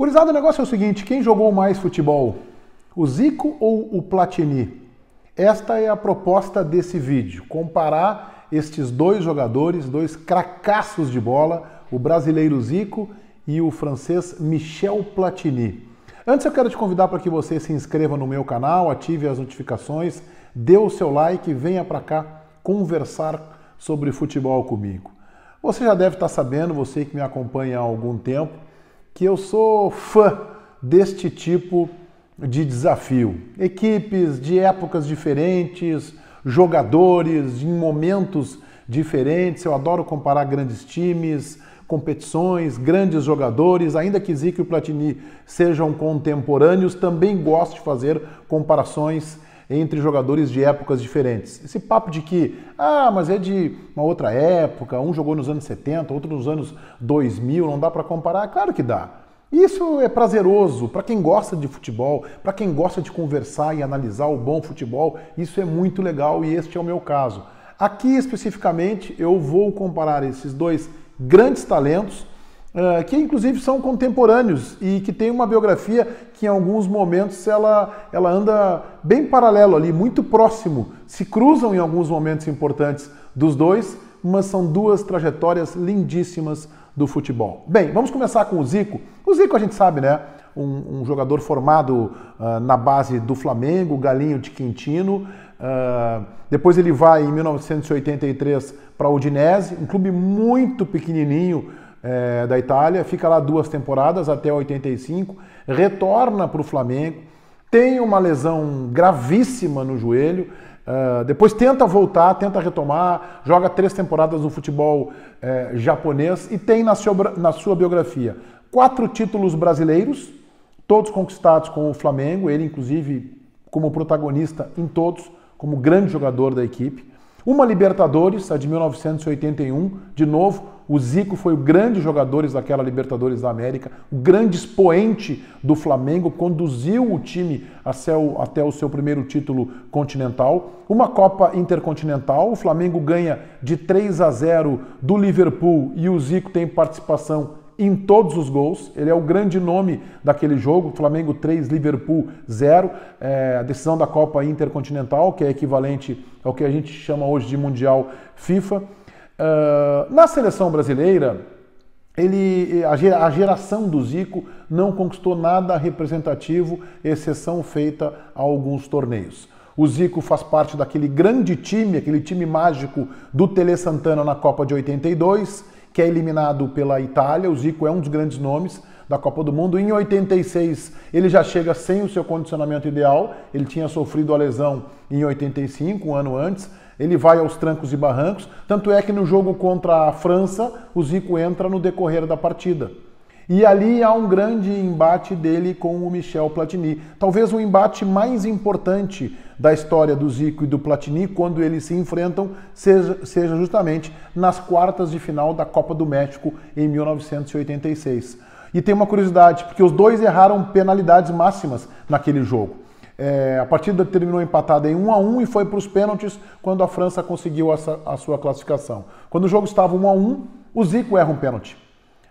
Curizado, o negócio é o seguinte: quem jogou mais futebol? O Zico ou o Platini? Esta é a proposta desse vídeo: comparar estes dois jogadores, dois cracaços de bola, o brasileiro Zico e o francês Michel Platini. Antes eu quero te convidar para que você se inscreva no meu canal, ative as notificações, dê o seu like e venha para cá conversar sobre futebol comigo. Você já deve estar sabendo, você que me acompanha há algum tempo, que eu sou fã deste tipo de desafio. Equipes de épocas diferentes, jogadores em momentos diferentes. Eu adoro comparar grandes times, competições, grandes jogadores, ainda que Zico e Platini sejam contemporâneos, também gosto de fazer comparações entre jogadores de épocas diferentes. Esse papo de que, ah, mas é de uma outra época, um jogou nos anos 70, outro nos anos 2000, não dá para comparar? Claro que dá. Isso é prazeroso para quem gosta de futebol, para quem gosta de conversar e analisar o bom futebol. Isso é muito legal e este é o meu caso. Aqui especificamente eu vou comparar esses dois grandes talentos ah, que inclusive são contemporâneos e que tem uma biografia que em alguns momentos ela, ela anda bem paralelo ali, muito próximo, se cruzam em alguns momentos importantes dos dois, mas são duas trajetórias lindíssimas do futebol. Bem, vamos começar com o Zico. O Zico a gente sabe, né? Um, um jogador formado uh, na base do Flamengo, Galinho de Quintino. Uh, depois ele vai em 1983 para o Udinese, um clube muito pequenininho, é, da Itália, fica lá duas temporadas até 85, retorna para o Flamengo, tem uma lesão gravíssima no joelho, Uh, depois tenta voltar, tenta retomar, joga três temporadas no futebol é, japonês e tem na sua, na sua biografia quatro títulos brasileiros, todos conquistados com o Flamengo, ele inclusive como protagonista em todos, como grande jogador da equipe. Uma Libertadores, a de 1981, de novo, o Zico foi o grande jogador daquela Libertadores da América, o grande expoente do Flamengo, conduziu o time até o seu primeiro título continental. Uma Copa Intercontinental, o Flamengo ganha de 3 a 0 do Liverpool e o Zico tem participação em todos os gols. Ele é o grande nome daquele jogo. Flamengo 3, Liverpool 0. É, a decisão da Copa Intercontinental, que é equivalente ao que a gente chama hoje de Mundial FIFA. Uh, na seleção brasileira, ele, a geração do Zico não conquistou nada representativo, exceção feita a alguns torneios. O Zico faz parte daquele grande time, aquele time mágico do Tele Santana na Copa de 82, que é eliminado pela Itália. O Zico é um dos grandes nomes da Copa do Mundo. Em 86, ele já chega sem o seu condicionamento ideal. Ele tinha sofrido a lesão em 85, um ano antes. Ele vai aos trancos e barrancos. Tanto é que no jogo contra a França, o Zico entra no decorrer da partida. E ali há um grande embate dele com o Michel Platini. Talvez o embate mais importante da história do Zico e do Platini, quando eles se enfrentam, seja, seja justamente nas quartas de final da Copa do México em 1986. E tem uma curiosidade, porque os dois erraram penalidades máximas naquele jogo. É, a partida terminou empatada em 1 a 1 e foi para os pênaltis quando a França conseguiu a, a sua classificação. Quando o jogo estava 1 a 1, o Zico erra um pênalti.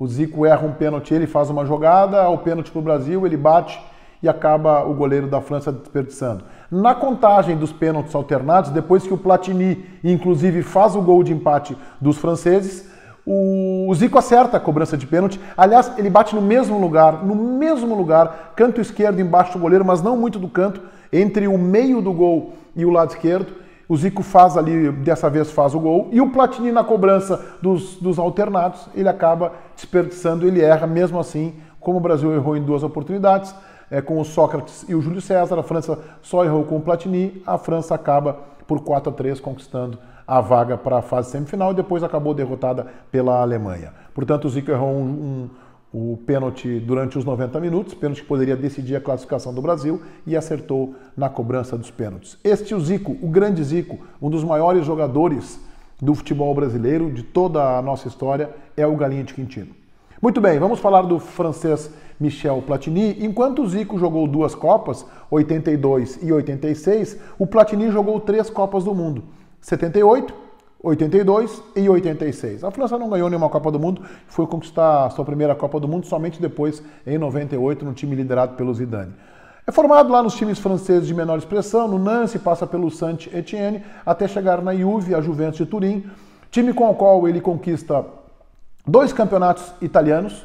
O Zico erra um pênalti, ele faz uma jogada, o pênalti para o Brasil, ele bate e acaba o goleiro da França desperdiçando. Na contagem dos pênaltis alternados, depois que o Platini, inclusive, faz o gol de empate dos franceses, o Zico acerta a cobrança de pênalti. Aliás, ele bate no mesmo lugar, no mesmo lugar, canto esquerdo embaixo do goleiro, mas não muito do canto, entre o meio do gol e o lado esquerdo. O Zico faz ali, dessa vez faz o gol, e o Platini na cobrança dos, dos alternados, ele acaba desperdiçando, ele erra mesmo assim, como o Brasil errou em duas oportunidades, é, com o Sócrates e o Júlio César, a França só errou com o Platini, a França acaba por 4 a 3 conquistando a vaga para a fase semifinal e depois acabou derrotada pela Alemanha. Portanto, o Zico errou um, um, o pênalti durante os 90 minutos, pênalti que poderia decidir a classificação do Brasil e acertou na cobrança dos pênaltis. Este é o Zico, o grande Zico, um dos maiores jogadores do futebol brasileiro, de toda a nossa história, é o Galinha de Quintino. Muito bem, vamos falar do francês Michel Platini. Enquanto o Zico jogou duas Copas, 82 e 86, o Platini jogou três Copas do Mundo, 78, 82 e 86. A França não ganhou nenhuma Copa do Mundo, foi conquistar sua primeira Copa do Mundo somente depois, em 98, no time liderado pelo Zidane. É formado lá nos times franceses de menor expressão, no Nancy, passa pelo Saint-Étienne, até chegar na Juve, a Juventus de Turim, time com o qual ele conquista dois campeonatos italianos,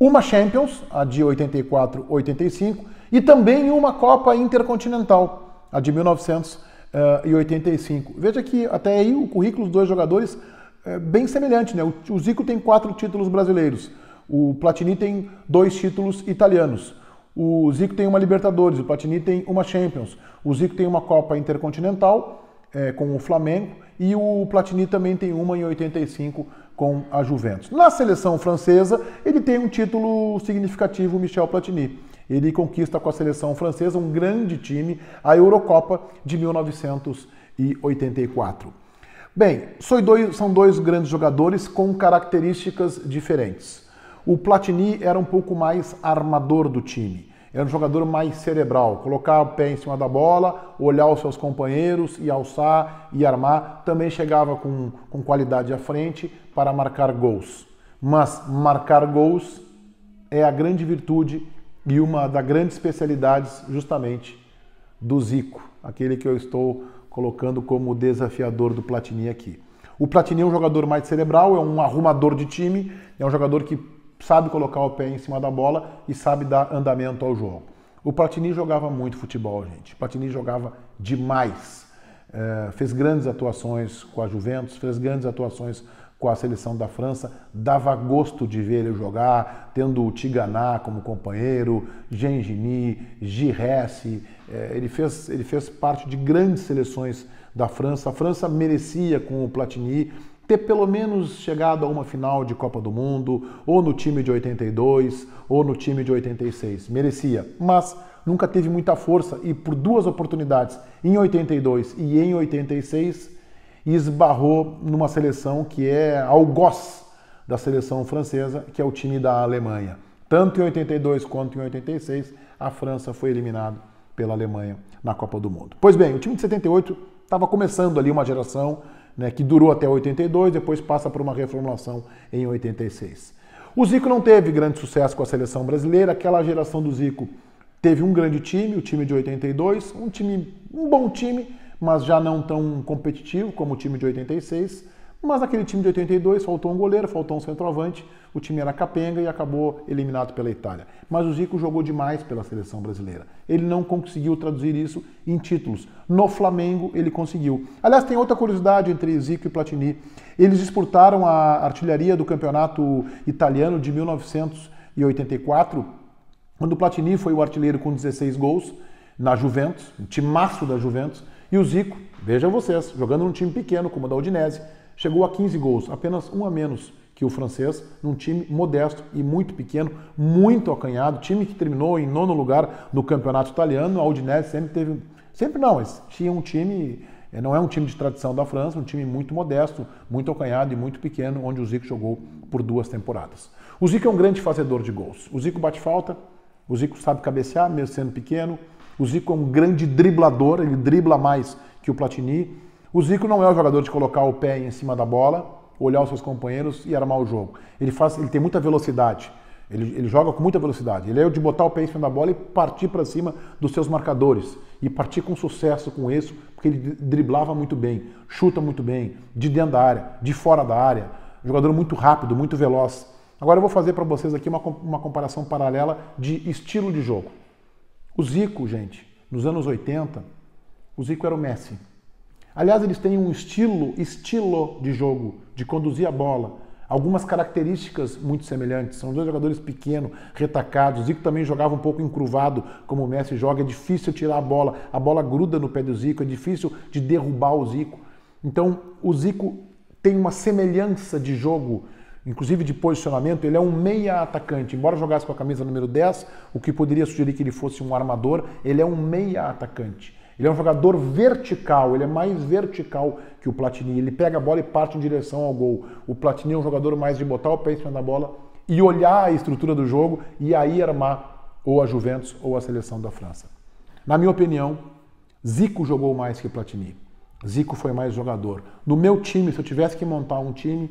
uma Champions, a de 84-85, e também uma Copa Intercontinental, a de 1985. Eh, Veja que até aí o currículo dos dois jogadores é bem semelhante, né? O Zico tem quatro títulos brasileiros, o Platini tem dois títulos italianos. O Zico tem uma Libertadores, o Platini tem uma Champions. O Zico tem uma Copa Intercontinental é, com o Flamengo e o Platini também tem uma em 85 com a Juventus. Na seleção francesa, ele tem um título significativo, Michel Platini. Ele conquista com a seleção francesa, um grande time, a Eurocopa de 1984. Bem, são dois grandes jogadores com características diferentes. O Platini era um pouco mais armador do time, era um jogador mais cerebral, colocar o pé em cima da bola, olhar os seus companheiros e alçar e armar. Também chegava com, com qualidade à frente para marcar gols. Mas marcar gols é a grande virtude e uma das grandes especialidades, justamente, do Zico, aquele que eu estou colocando como desafiador do Platini aqui. O Platini é um jogador mais cerebral, é um arrumador de time, é um jogador que sabe colocar o pé em cima da bola e sabe dar andamento ao jogo. O Platini jogava muito futebol, gente. O Platini jogava demais. É, fez grandes atuações com a Juventus, fez grandes atuações com a seleção da França, dava gosto de ver ele jogar, tendo o Tiganá como companheiro, Gengini, Giresse, é, ele, fez, ele fez parte de grandes seleções da França. A França merecia com o Platini ter pelo menos chegado a uma final de Copa do Mundo, ou no time de 82, ou no time de 86. Merecia, mas nunca teve muita força e por duas oportunidades, em 82 e em 86, esbarrou numa seleção que é algoz da seleção francesa, que é o time da Alemanha. Tanto em 82 quanto em 86, a França foi eliminada pela Alemanha na Copa do Mundo. Pois bem, o time de 78 estava começando ali uma geração né, que durou até 82, depois passa por uma reformulação em 86. O Zico não teve grande sucesso com a seleção brasileira, aquela geração do Zico teve um grande time, o time de 82, um time, um bom time, mas já não tão competitivo como o time de 86. Mas naquele time de 82 faltou um goleiro, faltou um centroavante, o time era capenga e acabou eliminado pela Itália. Mas o Zico jogou demais pela seleção brasileira. Ele não conseguiu traduzir isso em títulos. No Flamengo ele conseguiu. Aliás, tem outra curiosidade entre Zico e Platini. Eles disputaram a artilharia do campeonato italiano de 1984, quando o Platini foi o artilheiro com 16 gols na Juventus, um timaço da Juventus, e o Zico, veja vocês, jogando num time pequeno como o da Udinese, Chegou a 15 gols, apenas um a menos que o francês, num time modesto e muito pequeno, muito acanhado, time que terminou em nono lugar no campeonato italiano. A Udinese sempre teve. Sempre não, mas tinha um time. Eh, não é um time de tradição da França, um time muito modesto, muito acanhado e muito pequeno, onde o Zico jogou por duas temporadas. O Zico é um grande fazedor de gols. O Zico bate falta, o Zico sabe cabecear, mesmo sendo pequeno. O Zico é um grande driblador, ele dribla mais que o Platini. O Zico não é o jogador de colocar o pé em cima da bola, olhar os seus companheiros e armar o jogo. Ele faz, ele tem muita velocidade. Ele, ele joga com muita velocidade. Ele é o de botar o pé em cima da bola e partir para cima dos seus marcadores. E partir com sucesso com isso, porque ele driblava muito bem, chuta muito bem, de dentro da área, de fora da área. Jogador muito rápido, muito veloz. Agora eu vou fazer para vocês aqui uma, uma comparação paralela de estilo de jogo. O Zico, gente, nos anos 80, o Zico era o Messi. Aliás, eles têm um estilo, estilo de jogo, de conduzir a bola. Algumas características muito semelhantes. São dois jogadores pequenos, retacados. Zico também jogava um pouco encruvado, como o Messi joga. É difícil tirar a bola. A bola gruda no pé do Zico. É difícil de derrubar o Zico. Então, o Zico tem uma semelhança de jogo, inclusive de posicionamento. Ele é um meia atacante. Embora jogasse com a camisa número 10, o que poderia sugerir que ele fosse um armador, ele é um meia atacante. Ele é um jogador vertical, ele é mais vertical que o Platini. Ele pega a bola e parte em direção ao gol. O Platini é um jogador mais de botar o pé em cima da bola e olhar a estrutura do jogo e aí armar ou a Juventus ou a seleção da França. Na minha opinião, Zico jogou mais que Platini. Zico foi mais jogador. No meu time, se eu tivesse que montar um time,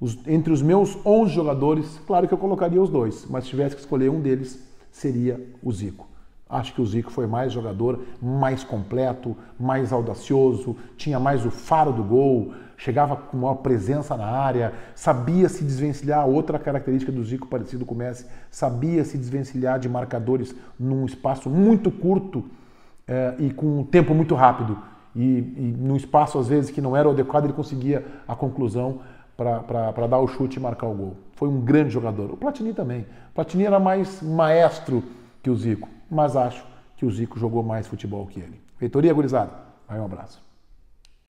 os, entre os meus 11 jogadores, claro que eu colocaria os dois, mas se tivesse que escolher um deles, seria o Zico. Acho que o Zico foi mais jogador, mais completo, mais audacioso, tinha mais o faro do gol, chegava com maior presença na área, sabia se desvencilhar. Outra característica do Zico parecido com o Messi, sabia se desvencilhar de marcadores num espaço muito curto eh, e com um tempo muito rápido. E, e num espaço, às vezes, que não era o adequado, ele conseguia a conclusão para dar o chute e marcar o gol. Foi um grande jogador. O Platini também. O Platini era mais maestro que o Zico mas acho que o Zico jogou mais futebol que ele. Feitoria, gurizada. Aí um abraço.